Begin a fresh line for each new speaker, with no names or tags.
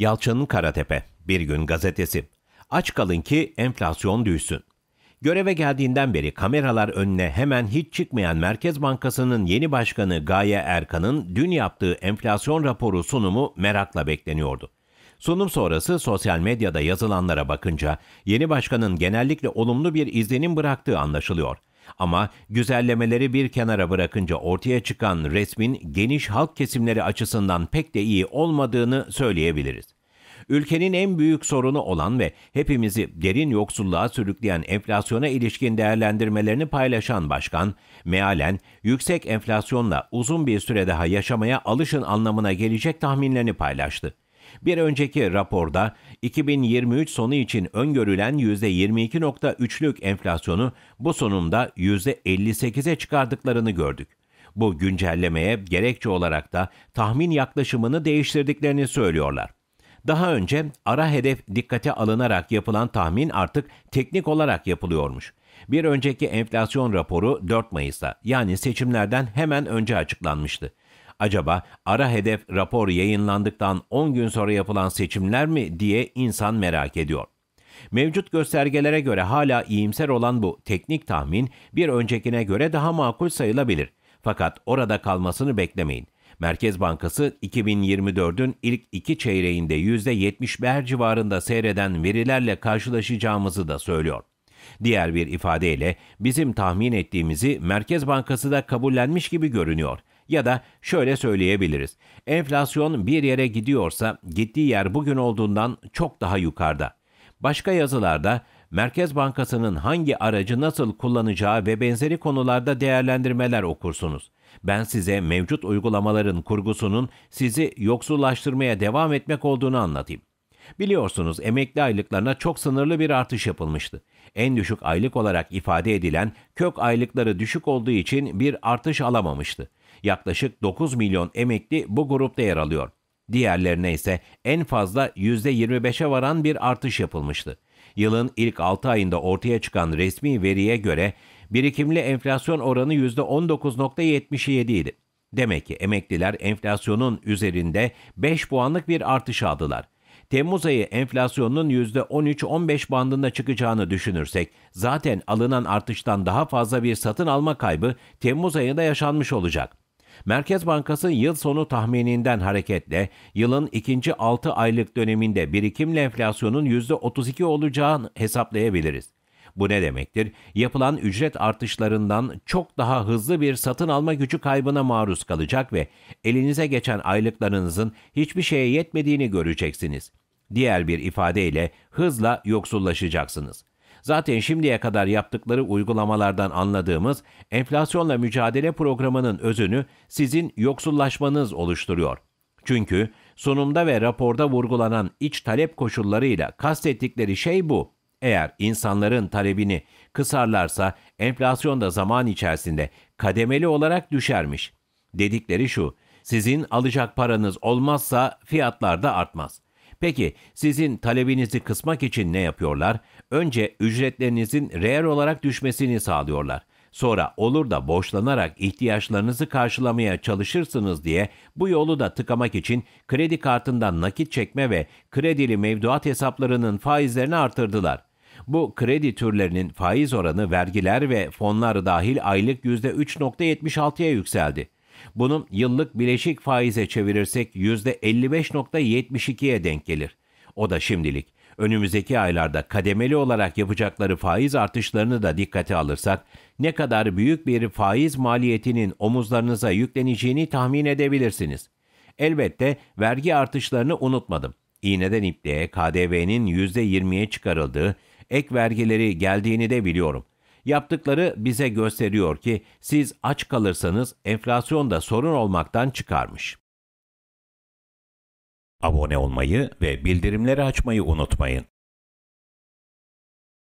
Yalçın Karatepe, Bir Gün Gazetesi. Aç kalın ki enflasyon düşsün. Göreve geldiğinden beri kameralar önüne hemen hiç çıkmayan Merkez Bankası'nın yeni başkanı Gaye Erkan'ın dün yaptığı enflasyon raporu sunumu merakla bekleniyordu. Sunum sonrası sosyal medyada yazılanlara bakınca yeni başkanın genellikle olumlu bir izlenim bıraktığı anlaşılıyor. Ama güzellemeleri bir kenara bırakınca ortaya çıkan resmin geniş halk kesimleri açısından pek de iyi olmadığını söyleyebiliriz. Ülkenin en büyük sorunu olan ve hepimizi derin yoksulluğa sürükleyen enflasyona ilişkin değerlendirmelerini paylaşan başkan, mealen yüksek enflasyonla uzun bir süre daha yaşamaya alışın anlamına gelecek tahminlerini paylaştı. Bir önceki raporda 2023 sonu için öngörülen %22.3'lük enflasyonu bu sonunda %58'e çıkardıklarını gördük. Bu güncellemeye gerekçe olarak da tahmin yaklaşımını değiştirdiklerini söylüyorlar. Daha önce ara hedef dikkate alınarak yapılan tahmin artık teknik olarak yapılıyormuş. Bir önceki enflasyon raporu 4 Mayıs'ta yani seçimlerden hemen önce açıklanmıştı acaba ara hedef rapor yayınlandıktan 10 gün sonra yapılan seçimler mi diye insan merak ediyor. Mevcut göstergelere göre hala iyimser olan bu teknik tahmin bir öncekine göre daha makul sayılabilir. Fakat orada kalmasını beklemeyin. Merkez Bankası 2024'ün ilk iki çeyreğinde %70'ler civarında seyreden verilerle karşılaşacağımızı da söylüyor. Diğer bir ifadeyle bizim tahmin ettiğimizi Merkez Bankası da kabullenmiş gibi görünüyor. Ya da şöyle söyleyebiliriz. Enflasyon bir yere gidiyorsa gittiği yer bugün olduğundan çok daha yukarıda. Başka yazılarda Merkez Bankası'nın hangi aracı nasıl kullanacağı ve benzeri konularda değerlendirmeler okursunuz. Ben size mevcut uygulamaların kurgusunun sizi yoksullaştırmaya devam etmek olduğunu anlatayım. Biliyorsunuz emekli aylıklarına çok sınırlı bir artış yapılmıştı. En düşük aylık olarak ifade edilen kök aylıkları düşük olduğu için bir artış alamamıştı. Yaklaşık 9 milyon emekli bu grupta yer alıyor. Diğerlerine ise en fazla %25'e varan bir artış yapılmıştı. Yılın ilk 6 ayında ortaya çıkan resmi veriye göre birikimli enflasyon oranı %19.77 idi. Demek ki emekliler enflasyonun üzerinde 5 puanlık bir artış aldılar. Temmuz ayı enflasyonun %13-15 bandında çıkacağını düşünürsek zaten alınan artıştan daha fazla bir satın alma kaybı Temmuz ayında yaşanmış olacak. Merkez Bankası yıl sonu tahmininden hareketle yılın ikinci 6 aylık döneminde birikimle enflasyonun %32 olacağını hesaplayabiliriz. Bu ne demektir? Yapılan ücret artışlarından çok daha hızlı bir satın alma gücü kaybına maruz kalacak ve elinize geçen aylıklarınızın hiçbir şeye yetmediğini göreceksiniz. Diğer bir ifadeyle hızla yoksullaşacaksınız. Zaten şimdiye kadar yaptıkları uygulamalardan anladığımız enflasyonla mücadele programının özünü sizin yoksullaşmanız oluşturuyor. Çünkü sunumda ve raporda vurgulanan iç talep koşullarıyla kastettikleri şey bu. Eğer insanların talebini kısarlarsa enflasyon da zaman içerisinde kademeli olarak düşermiş. Dedikleri şu, sizin alacak paranız olmazsa fiyatlar da artmaz. Peki sizin talebinizi kısmak için ne yapıyorlar? Önce ücretlerinizin reel olarak düşmesini sağlıyorlar. Sonra olur da boşlanarak ihtiyaçlarınızı karşılamaya çalışırsınız diye bu yolu da tıkamak için kredi kartından nakit çekme ve kredili mevduat hesaplarının faizlerini artırdılar. Bu kredi türlerinin faiz oranı vergiler ve fonlar dahil aylık %3.76'ya yükseldi. Bunun yıllık bileşik faize çevirirsek %55.72'ye denk gelir. O da şimdilik. Önümüzdeki aylarda kademeli olarak yapacakları faiz artışlarını da dikkate alırsak ne kadar büyük bir faiz maliyetinin omuzlarınıza yükleneceğini tahmin edebilirsiniz. Elbette vergi artışlarını unutmadım. İğneden ipliğe KDV'nin %20'ye çıkarıldığı, ek vergileri geldiğini de biliyorum. Yaptıkları bize gösteriyor ki siz aç kalırsanız enflasyon da sorun olmaktan çıkarmış. Abone olmayı ve bildirimleri açmayı unutmayın.